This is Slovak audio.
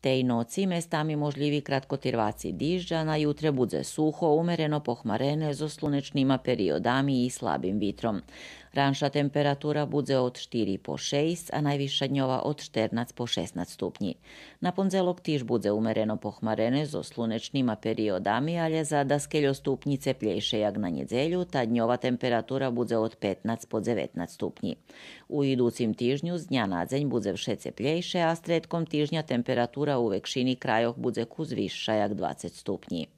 Te i noci mestami možljivi kratkotirvaci dižđa, na jutre budze suho, umereno pohmarene, zoslunečnima periodami i slabim vitrom. Ranša temperatura bude od 4 po 6, a najviša dňova od 14 po 16 stupni Na ponzelok tiž bude umereno pohmarene so slunečnýma periodami, ale za daskeľo skeljo stupnice pljejše jak na njedzelju, ta dňova temperatura bude od 15 po 19 stupni U idúcim tižnju z dnja na dzenj bude všece pljejše, a stredkom týždňa tižnja temperatura u vekšini krajoch bude kuz viša jak 20 stupni.